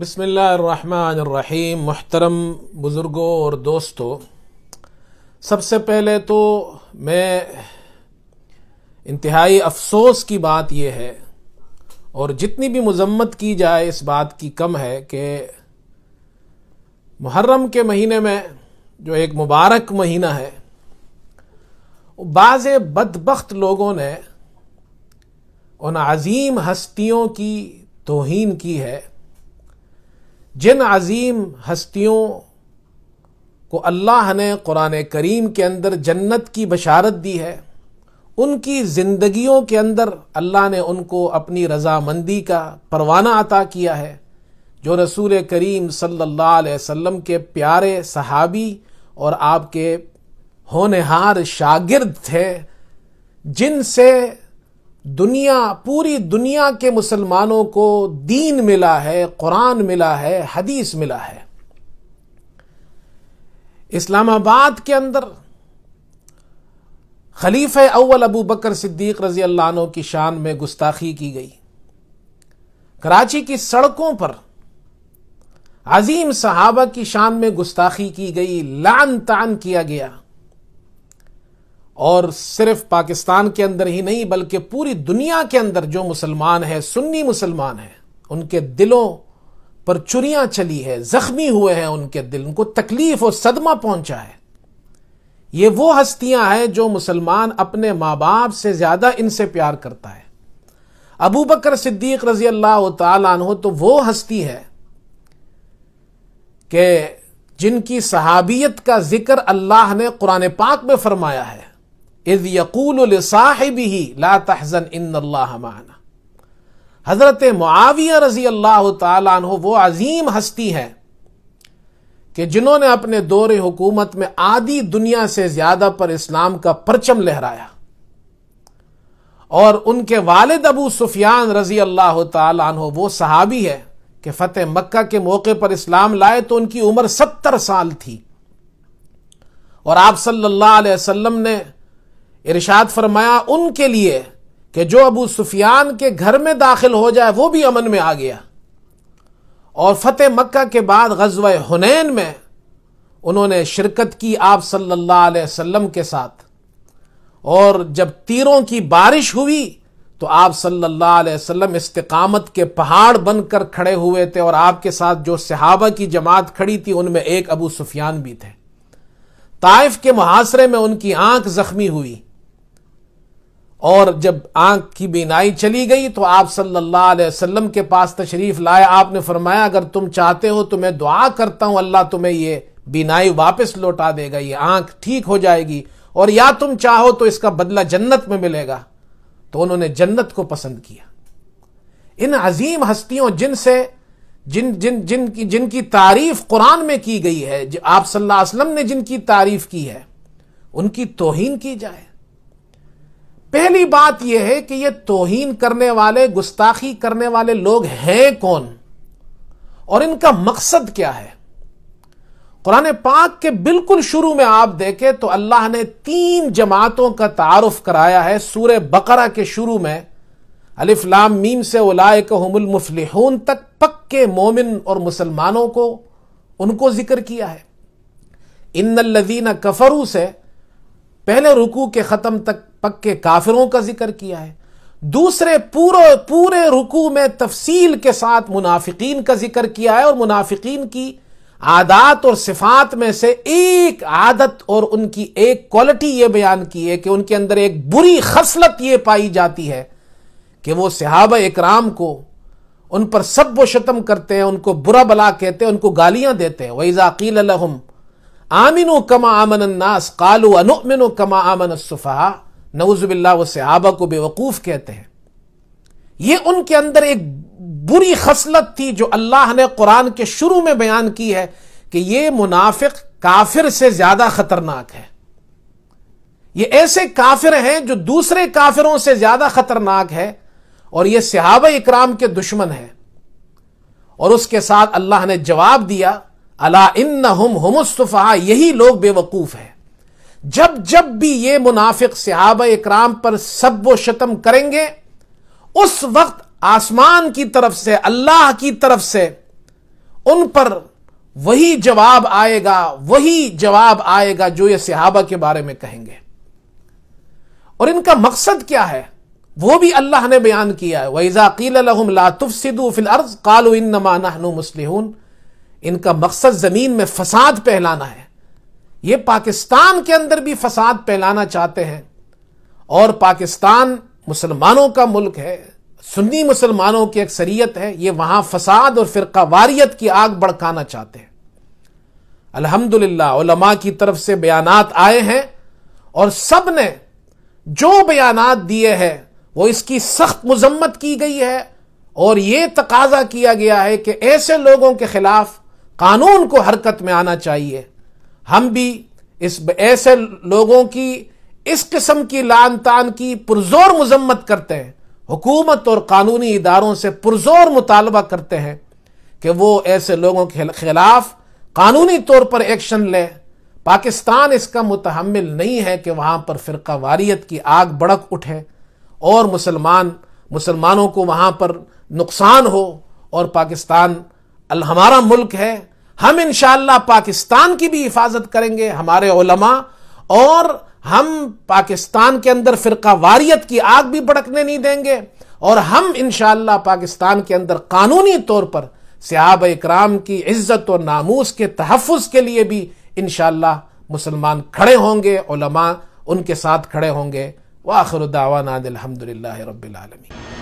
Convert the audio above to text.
बसमीम मोहतरम बुज़ुर्गों और दोस्तों सबसे पहले तो मैं इंतहाई अफसोस की बात यह है और जितनी भी मजम्मत की जाए इस बात की कम है कि मुहर्रम के महीने में जो एक मुबारक महीना है बाज़ बदबخت लोगों ने उन अजीम हस्तियों की तोहन की है जिन अजीम हस्तियों को अल्लाह ने कुरान करीम के अंदर जन्नत की बशारत दी है उनकी ज़िंदगियों के अंदर अल्लाह ने उनको अपनी रजामंदी का परवाना अता किया है जो रसूल करीम सल्लल्लाहु अलैहि वसल्लम के प्यारे सहाबी और आपके होनहार शागिर्द थे जिनसे दुनिया पूरी दुनिया के मुसलमानों को दीन मिला है कुरान मिला है हदीस मिला है इस्लामाबाद के अंदर खलीफ अव्वल अबू बकर सिद्दीक रजी अल्लाह की शान में गुस्ताखी की गई कराची की सड़कों पर अजीम सहाबा की शान में गुस्ताखी की गई लान तान किया गया और सिर्फ पाकिस्तान के अंदर ही नहीं बल्कि पूरी दुनिया के अंदर जो मुसलमान है सुन्नी मुसलमान है उनके दिलों पर चुरियां चली है जख्मी हुए हैं उनके दिल उनको तकलीफ और सदमा पहुंचा है ये वो हस्तियां हैं जो मुसलमान अपने माँ बाप से ज्यादा इनसे प्यार करता है अबू बकर सिद्दीक रजी अल्लाह तहो तो वो हस्ती है कि जिनकी सहाबियत का जिक्र अल्लाह ने कुरान पाक में फरमाया है इज यकूल साहिब ही ला तहजन इन माना हजरत मुआविया रजी अल्लाह तु वो अजीम हस्ती है कि जिन्होंने अपने दौर हुकूमत में आधी दुनिया से ज्यादा पर इस्लाम का परचम लहराया और उनके वालिद अबू सुफियान रजी अल्लाह तु वो सहाबी है कि फतेह मक्का के मौके पर इस्लाम लाए तो उनकी उम्र सत्तर साल थी और आप सल्लल्लाहु अलैहि वसल्लम ने इरशाद फरमाया उनके लिए कि जो अबू सुफियान के घर में दाखिल हो जाए वो भी अमन में आ गया और फतेह मक्का के बाद गजवा हुनैन में उन्होंने शिरकत की आप सल्लल्लाहु अलैहि वसल्लम के साथ और जब तीरों की बारिश हुई तो आप सल्लल्लाहु अलैहि वसल्लम इस्तकामत के पहाड़ बनकर खड़े हुए थे और आपके साथ जो सहाबा की जमात खड़ी थी उनमें एक अबू सुफियान भी थे ताइफ के मुहासरे में उनकी आंख जख्मी हुई और जब आंख की बीनाई चली गई तो आप सल्लल्लाहु अलैहि वसल्लम के पास तशरीफ़ लाए आपने फरमाया अगर तुम चाहते हो तो मैं दुआ करता हूं अल्लाह तुम्हें ये बीनाई वापस लौटा देगा ये आंख ठीक हो जाएगी और या तुम चाहो तो इसका बदला जन्नत में मिलेगा तो उन्होंने जन्नत को पसंद किया इन अजीम हस्तियों जिनसे जिन जिन जिनकी जिनकी तारीफ कुरान में की गई है आप सल्लल्लाहु अलैहि वसल्लम ने जिनकी तारीफ की है उनकी तोहीन की जाए पहली बात यह है कि यह तोहीन करने वाले गुस्ताखी करने वाले लोग हैं कौन और इनका मकसद क्या है कुरान पाक के बिल्कुल शुरू में आप देखें तो अल्लाह ने तीन जमातों का तारफ कराया है सूर्य बकरा के शुरू में अलिफ्लाम मीम से उलाए कहमुल मुफलिहून तक पक्के मोमिन और मुसलमानों को उनको जिक्र किया है इन लदीना कफरू से पहले रुकू के ख़त्म तक पक्के काफिरों का जिक्र किया है दूसरे पूरे पूरे रुकू में तफसील के साथ मुनाफिकीन का जिक्र किया है और मुनाफिकीन की आदात और सिफात में से एक आदत और उनकी एक क्वालिटी यह बयान की है कि उनके अंदर एक बुरी खसलत यह पाई जाती है कि वो सहाब इकराम को उन पर सब वो शतम करते हैं उनको बुरा भला कहते हैं उनको गालियां देते हैं वही वहीज़ाकील आमिनु कमा आमन नास कालू अनुमिनु कमा आमन सुफहा नवजुबिल्ला वो सहाबा को बेवकूफ कहते हैं ये उनके अंदर एक बुरी खसलत थी जो अल्लाह ने कुरान के शुरू में बयान की है कि ये मुनाफिक काफिर से ज्यादा खतरनाक है ये ऐसे काफिर हैं जो दूसरे काफिरों से ज्यादा खतरनाक है और ये सिहाब इकराम के दुश्मन है और उसके साथ अल्लाह ने जवाब दिया अला इन हम यही लोग बेवकूफ़ हैं जब जब भी ये मुनाफिक सिहाब इक्राम पर सब वो शतम करेंगे उस वक्त आसमान की तरफ से अल्लाह की तरफ से उन पर वही जवाब आएगा वही जवाब आएगा जो ये सिहाबा के बारे में कहेंगे और इनका मकसद क्या है वो भी अल्लाह ने बयान किया है वैज़ाकील लातुफ सिदू फिल अर्ज कालो इन नमाना मुस्लिम इनका मकसद ज़मीन में फसाद फैलाना है ये पाकिस्तान के अंदर भी फसाद फैलाना चाहते हैं और पाकिस्तान मुसलमानों का मुल्क है सुन्नी मुसलमानों की अक्सरियत है ये वहां फसाद और फ़िरकावारियत की आग भड़काना चाहते हैं अल्हम्दुलिल्लाह की तरफ से बयान आए हैं और सब ने जो बयान दिए हैं वो इसकी सख्त मजम्मत की गई है और ये तकाजा किया गया है कि ऐसे लोगों के खिलाफ कानून को हरकत में आना चाहिए हम भी इस ऐसे लोगों की इस किस्म की लान तान की पुरजोर मजम्मत करते हैं हुकूमत और कानूनी इदारों से पुरजोर मुतालबा करते हैं कि वो ऐसे लोगों के खिलाफ कानूनी तौर पर एक्शन लें पाकिस्तान इसका मुतहमल नहीं है कि वहां पर फ़िरका वारियत की आग बड़क उठे और मुसलमान मुसलमानों को वहां पर नुकसान हो और पाकिस्तान हमारा मुल्क है हम इन पाकिस्तान की भी हिफाजत करेंगे हमारे ओलमा और हम पाकिस्तान के अंदर फिरका वारियत की आग भी भड़कने नहीं देंगे और हम इन पाकिस्तान के अंदर कानूनी तौर पर सियाब इकराम की इज्जत और नामूस के तहफ़ के लिए भी इन मुसलमान खड़े होंगे उलमा उनके साथ खड़े होंगे वाखरुदावाना अलहमदिल्ला रबालमी